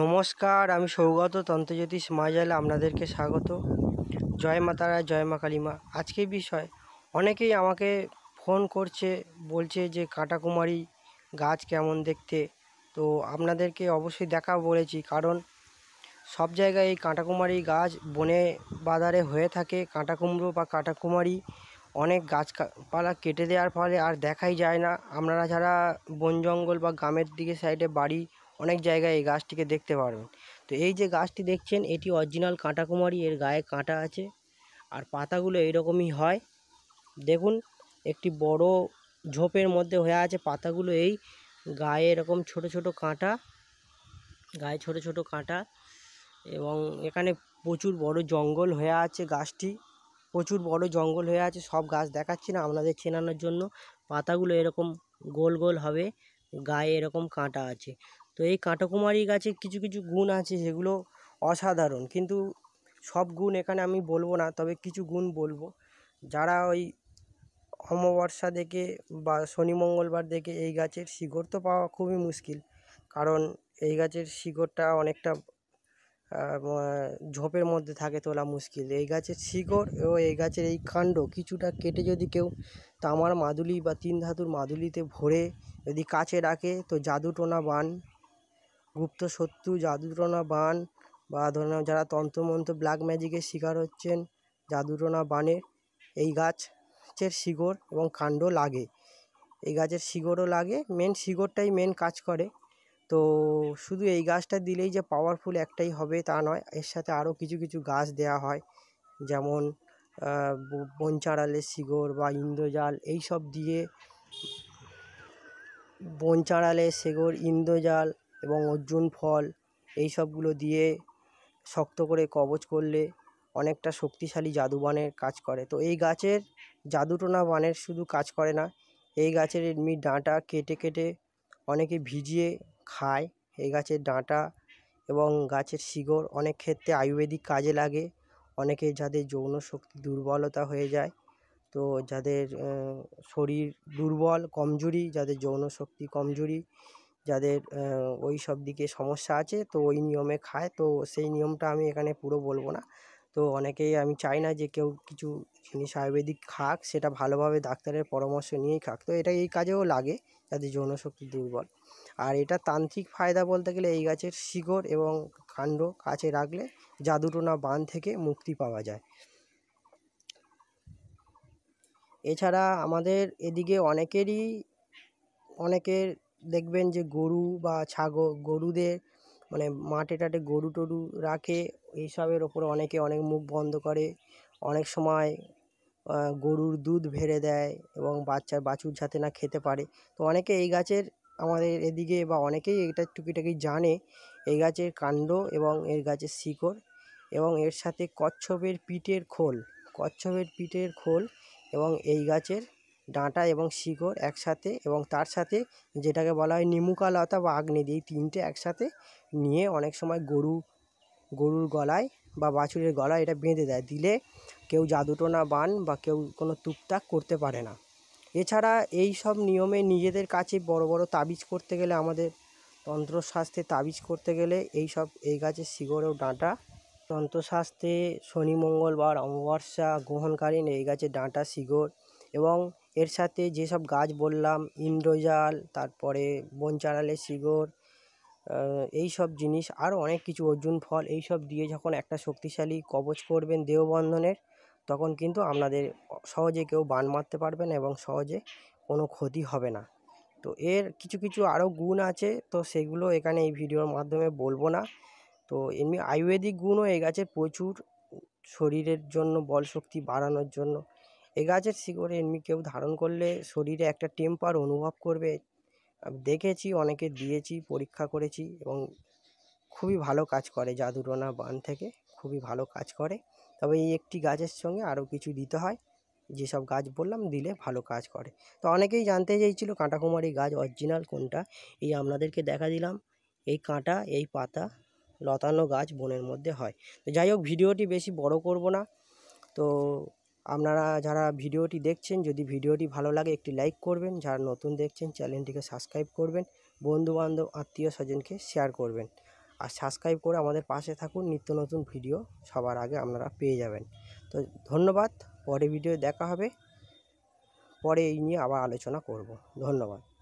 নমস্কার আমি সৌগত তন্ত্রজ্যোতিষ মাজালে আপনাদেরকে স্বাগত জয় মাতারা জয় মা কালীমা আজকে বিষয় অনেকেই আমাকে ফোন করছে বলছে যে কাঁটাকুমারী গাছ কেমন দেখতে তো আপনাদেরকে অবশ্যই দেখা বলেছি কারণ সব জায়গায় এই কাঁটাকুমারী গাছ বনে বাজারে হয়ে থাকে কাঁটাকুমড়ো বা কাঁটাকুমারী অনেক গাছপালা কেটে দেওয়ার ফলে আর দেখাই যায় না আপনারা যারা বন জঙ্গল বা গ্রামের দিকে সাইডে বাড়ি অনেক জায়গায় এই গাছটিকে দেখতে পারবেন তো এই যে গাছটি দেখছেন এটি অরিজিনাল কাঁটাকুমারী এর গায়ে কাঁটা আছে আর পাতাগুলো এইরকমই হয় দেখুন একটি বড় ঝোপের মধ্যে হয়ে আছে পাতাগুলো এই গায়ে এরকম ছোট ছোট কাঁটা গায়ে ছোট ছোট কাঁটা এবং এখানে প্রচুর বড় জঙ্গল হয়ে আছে গাছটি প্রচুর বড় জঙ্গল হয়ে আছে সব গাছ দেখাচ্ছি না আপনাদের চেনানোর জন্য পাতাগুলো এরকম গোল গোল হবে গায়ে এরকম কাঁটা আছে তো এই কাঁটাকুমারী গাছে কিছু কিছু গুণ আছে সেগুলো অসাধারণ কিন্তু সব গুণ এখানে আমি বলবো না তবে কিছু গুণ বলবো যারা ওই অমাবস্যা দেখে বা শনি মঙ্গলবার দেখে এই গাছের শিকড় তো পাওয়া খুবই মুশকিল কারণ এই গাছের শিকড়টা অনেকটা ঝোপের মধ্যে থাকে তোলা মুশকিল এই গাছের শিকড় ও এই গাছের এই কাণ্ড কিছুটা কেটে যদি কেউ তামার মাদুলি বা তিন ধাতুর মাদুলিতে ভরে যদি কাছে রাখে তো জাদু টোনা বান গুপ্ত শত্রু জাদুটোনা বান বা ধরে নাও যারা তন্ত্রমন্ত্র ব্ল্যাক ম্যাজিকের শিকার হচ্ছেন জাদুটোনা বানের এই গাছের শিকড় এবং কাণ্ড লাগে এই গাছের শিকড়ও লাগে মেন শিকড়টাই মেন কাজ করে তো শুধু এই গাছটা দিলেই যে পাওয়ারফুল একটাই হবে তা নয় এর সাথে আরও কিছু কিছু গাছ দেয়া হয় যেমন বনচাঁড়ালের শিকড় বা ইন্দ্রজাল এই সব দিয়ে বনচাঁড়ালের শিকড় ইন্দ্রজাল এবং অর্জুন ফল এই সবগুলো দিয়ে শক্ত করে কবজ করলে অনেকটা শক্তিশালী জাদু বানের কাজ করে তো এই গাছের জাদুটোনা বানের শুধু কাজ করে না এই গাছের এমনি ডাঁটা কেটে কেটে অনেকে ভিজিয়ে খায় এই গাছের ডাঁটা এবং গাছের শিকড় অনেক ক্ষেত্রে আয়ুর্বেদিক কাজে লাগে অনেকে যাদের যৌন শক্তি দুর্বলতা হয়ে যায় তো যাদের শরীর দুর্বল কমজোরি যাদের যৌন শক্তি কমজোরি যাদের ওই সব দিকে সমস্যা আছে তো ওই নিয়মে খায় তো সেই নিয়মটা আমি এখানে পুরো বলবো না তো অনেকেই আমি চাই না যে কেউ কিছু জিনিস আয়ুর্বেদিক খাক সেটা ভালোভাবে ডাক্তারের পরামর্শ নিয়েই খাক তো এটা এই কাজেও লাগে যাদের যৌনশক্তি দুর্বল আর এটা তান্ত্রিক ফায়দা বলতে গেলে এই গাছের শিকড় এবং কাণ্ড কাছে রাখলে জাদুটোনা বান থেকে মুক্তি পাওয়া যায় এছাড়া আমাদের এদিকে অনেকেরই অনেকের দেখবেন যে গরু বা ছাগল গরুদের মানে মাঠে টাটে গরু টরু রাখে এইসবের ওপরে অনেকে অনেক মুখ বন্ধ করে অনেক সময় গরুর দুধ ভেড়ে দেয় এবং বাচ্চার বাছুর যাতে না খেতে পারে তো অনেকে এই গাছের আমাদের এদিকে বা অনেকেই এটা টুকিটাকি জানে এই গাছের কাণ্ড এবং এর গাছের শিকড় এবং এর সাথে কচ্ছপের পিঠের খোল কচ্ছপের পিঠের খোল এবং এই গাছের ডাঁটা এবং শিকড় একসাথে এবং তার সাথে যেটাকে বলা হয় নিমুকা লতা বা আগ্নেদি এই তিনটে একসাথে নিয়ে অনেক সময় গরু গরুর গলায় বা বাছুরের গলায় এটা বেঁধে দেয় দিলে কেউ জাদুটোনা বান বা কেউ কোনো টুকটাক করতে পারে না এছাড়া এই সব নিয়মে নিজেদের কাছে বড় বড় তাবিজ করতে গেলে আমাদের তন্ত্রশাস্ত্রে তাবিজ করতে গেলে এই সব এই গাছের ও ডাঁটা তন্ত্রশাস্ত্রে শনি মঙ্গলবার অমাবস্যা গ্রহণকালীন এই গাছের ডাঁটা শিকড় এবং এর সাথে যেসব গাছ বললাম ইন্দ্রজাল তারপরে বন চাঁড়ালের শিকড় এই সব জিনিস আরও অনেক কিছু অর্জুন ফল এই সব দিয়ে যখন একটা শক্তিশালী কবচ করবেন দেহবন্ধনের তখন কিন্তু আপনাদের সহজে কেউ বান মারতে পারবেন এবং সহজে কোনো ক্ষতি হবে না তো এর কিছু কিছু আরও গুণ আছে তো সেগুলো এখানে এই ভিডিওর মাধ্যমে বলবো না তো এমনি আয়ুর্বেদিক গুণও এই গাছে প্রচুর শরীরের জন্য বল শক্তি বাড়ানোর জন্য এ গাছের শিকড় এমনি কেউ ধারণ করলে শরীরে একটা টেম্পার অনুভব করবে দেখেছি অনেকে দিয়েছি পরীক্ষা করেছি এবং খুবই ভালো কাজ করে জাদুরনা বান থেকে খুবই ভালো কাজ করে তবে এই একটি গাছের সঙ্গে আরও কিছু দিতে হয় যেসব গাছ বললাম দিলে ভালো কাজ করে তো অনেকেই জানতে চেয়েছিলো কাঁটাকুমারী গাছ অরিজিনাল কোনটা এই আপনাদেরকে দেখা দিলাম এই কাঁটা এই পাতা লতানো গাছ বনের মধ্যে হয় তো যাই হোক ভিডিওটি বেশি বড় করব না তো আপনারা যারা ভিডিওটি দেখছেন যদি ভিডিওটি ভালো লাগে একটি লাইক করবেন যারা নতুন দেখছেন চ্যানেলটিকে সাবস্ক্রাইব করবেন বন্ধুবান্ধব আত্মীয় স্বজনকে শেয়ার করবেন আর সাবস্ক্রাইব করে আমাদের পাশে থাকুন নিত্য নতুন ভিডিও সবার আগে আপনারা পেয়ে যাবেন তো ধন্যবাদ পরে ভিডিও দেখা হবে পরে এই নিয়ে আবার আলোচনা করব ধন্যবাদ